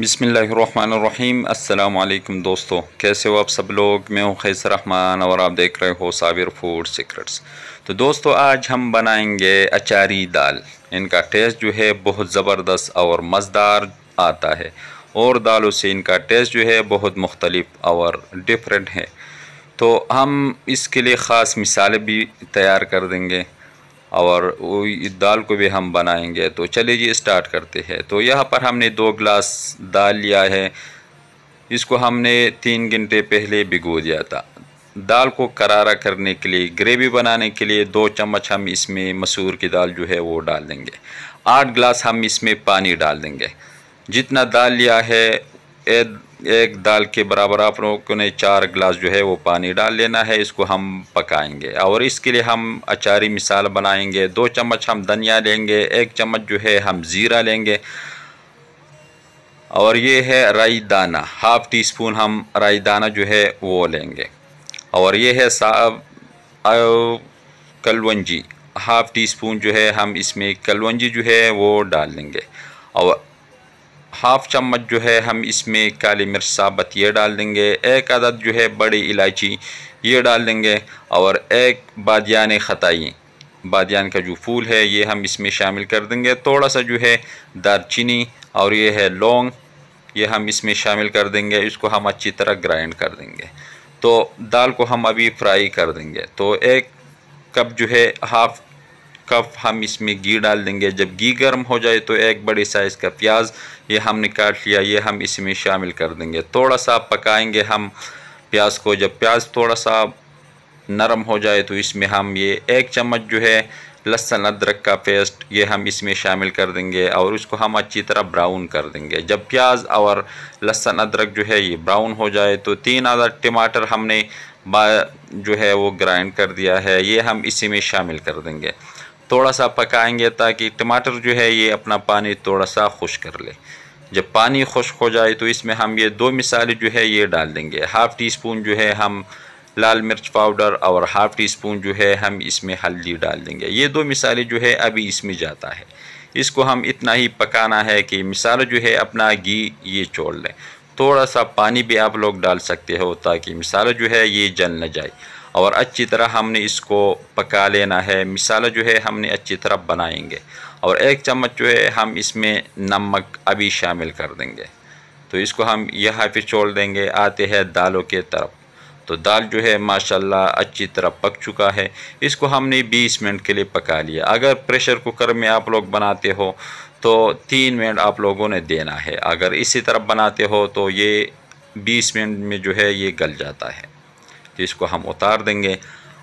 बिसमीम् अल्लाम दोस्तों कैसे हो आप सब लोग मैं हूँ खैसर रहमान और आप देख रहे हो साबिर फूड सीक्रेट्स तो दोस्तों आज हम बनाएंगे अचारी दाल इनका टेस्ट जो है बहुत ज़बरदस्त और मज़ेदार आता है और दालों से इनका टेस्ट जो है बहुत मुख्तलिफ और डिफरेंट है तो हम इसके लिए ख़ास मिसालें भी तैयार कर देंगे और दाल को भी हम बनाएंगे तो चलिए जी स्टार्ट करते हैं तो यहाँ पर हमने दो गिलास दाल लिया है इसको हमने तीन घंटे पहले भिगो दिया था दाल को करारा करने के लिए ग्रेवी बनाने के लिए दो चम्मच हम इसमें मसूर की दाल जो है वो डाल देंगे आठ गिलास हम इसमें पानी डाल देंगे जितना दाल लिया है एक एक दाल के बराबर आप लोगों ने चार गिलास जो है वो पानी डाल लेना है इसको हम पकाएंगे और इसके लिए हम अचारी मिसाल बनाएंगे दो चम्मच हम धनिया लेंगे एक चम्मच जो है हम ज़ीरा लेंगे और ये है राई दाना हाफ़ टी स्पून हम राई दाना जो है वो लेंगे और ये है साब कलवंजी हाफ़ टी स्पून जो है हम इसमें कलवंजी जो है वो डाल लेंगे और हाफ़ चम्मच जो है हम इसमें काली मिर्च साबत ये डाल देंगे एक अदद जो है बड़ी इलायची ये डाल देंगे और एक बादियान ख़ताई बादियान का जो फूल है ये हम इसमें शामिल कर देंगे थोड़ा सा जो है दारचीनी और ये है लौंग ये हम इसमें शामिल कर देंगे इसको हम अच्छी तरह ग्राइंड कर देंगे तो दाल को हम अभी फ्राई कर देंगे तो एक कप जो है हाफ़ कप हम इसमें घी डाल देंगे जब घी गर्म हो जाए तो एक बड़े साइज़ का प्याज ये हमने काट लिया ये हम इसमें शामिल कर देंगे थोड़ा सा पकाएंगे हम प्याज को जब प्याज थोड़ा सा नरम हो जाए तो इसमें हम ये एक चम्मच जो है लहसुन अदरक का पेस्ट ये हम इसमें शामिल कर देंगे और उसको हम अच्छी तरह ब्राउन कर देंगे जब प्याज और लहसुन अदरक जो है ये ब्राउन हो जाए तो तीन आधा टमाटर हमने जो है वो ग्राइंड कर दिया है ये हम इसी में शामिल कर देंगे थोड़ा सा पकाएंगे ताकि टमाटर जो है ये अपना पानी थोड़ा सा खुश कर ले जब पानी खुश्क हो जाए तो इसमें हम ये दो मिसाले जो है ये डाल देंगे हाफ़ टी स्पून जो है हम लाल मिर्च पाउडर और हाफ़ टी स्पून जो है हम इसमें हल्दी डाल देंगे ये दो मिसाले जो है अभी इसमें जाता है इसको हम इतना ही पकाना है कि मिसाल जो है अपना घी ये छोड़ लें थोड़ा सा पानी भी आप लोग डाल सकते हो ताकि मिसाल जो है ये जल न जाए और अच्छी तरह हमने इसको पका लेना है मिसाला जो है हमने अच्छी तरह बनाएंगे और एक चम्मच जो है हम इसमें नमक अभी शामिल कर देंगे तो इसको हम यहाँ पे छोड़ देंगे आते हैं दालों के तरफ तो दाल जो है माशाल्लाह अच्छी तरह पक चुका है इसको हमने 20 मिनट के लिए पका लिया अगर प्रेशर कुकर में आप लोग बनाते हो तो तीन मिनट आप लोगों ने देना है अगर इसी तरफ़ बनाते हो तो ये 20 मिनट में जो है ये गल जाता है तो इसको हम उतार देंगे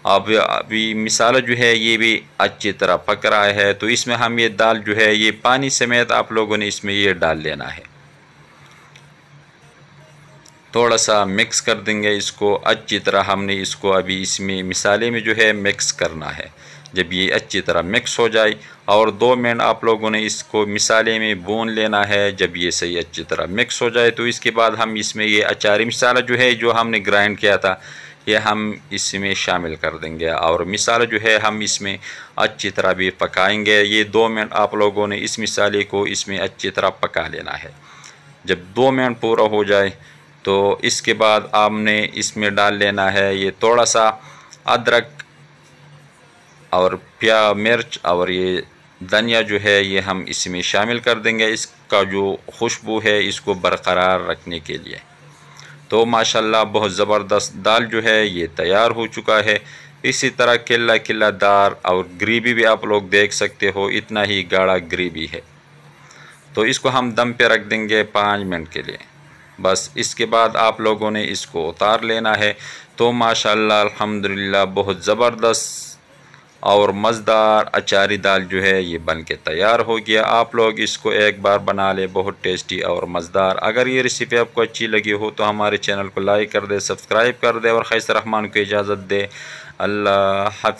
अब अभी मिसाल जो है ये भी अच्छी तरह पक रहा है तो इसमें हम ये दाल जो है ये पानी समेत आप लोगों ने इसमें ये डाल लेना है थोड़ा सा मिक्स कर देंगे इसको अच्छी तरह हमने इसको अभी इसमें मिसाले में जो है मिक्स करना है जब ये अच्छी तरह मिक्स हो जाए और दो मिनट आप लोगों ने इसको मिसाले में बोन लेना है जब ये सही अच्छी तरह मिक्स हो जाए तो इसके बाद हम इसमें ये अचारी मिसाला जो है जो हमने ग्राइंड किया था ये हम इसमें शामिल कर देंगे और मिसाल जो है हम इसमें अच्छी तरह भी पकाएंगे ये दो मिनट आप लोगों ने इस मिसाले को इसमें अच्छी तरह पका लेना है जब दो मिनट पूरा हो जाए तो इसके बाद आपने इसमें डाल लेना है ये थोड़ा सा अदरक और प्या मिर्च और ये धनिया जो है ये हम इसमें शामिल कर देंगे इसका जो खुशबू है इसको बरकरार रखने के लिए तो माशाल्लाह बहुत ज़बरदस्त दाल जो है ये तैयार हो चुका है इसी तरह किला किला दार और ग्रेवी भी आप लोग देख सकते हो इतना ही गाढ़ा ग्रेवी है तो इसको हम दम पे रख देंगे पाँच मिनट के लिए बस इसके बाद आप लोगों ने इसको उतार लेना है तो माशाल्लाह अल्हम्दुलिल्लाह बहुत ज़बरदस्त और मज़ेदार अचारी दाल जो है ये बन के तैयार हो गया आप लोग इसको एक बार बना ले बहुत टेस्टी और मज़ेदार अगर ये रेसिपी आपको अच्छी लगी हो तो हमारे चैनल को लाइक कर दे सब्सक्राइब कर दे और खैस रहमान को इजाज़त दे अल्लाह हाफि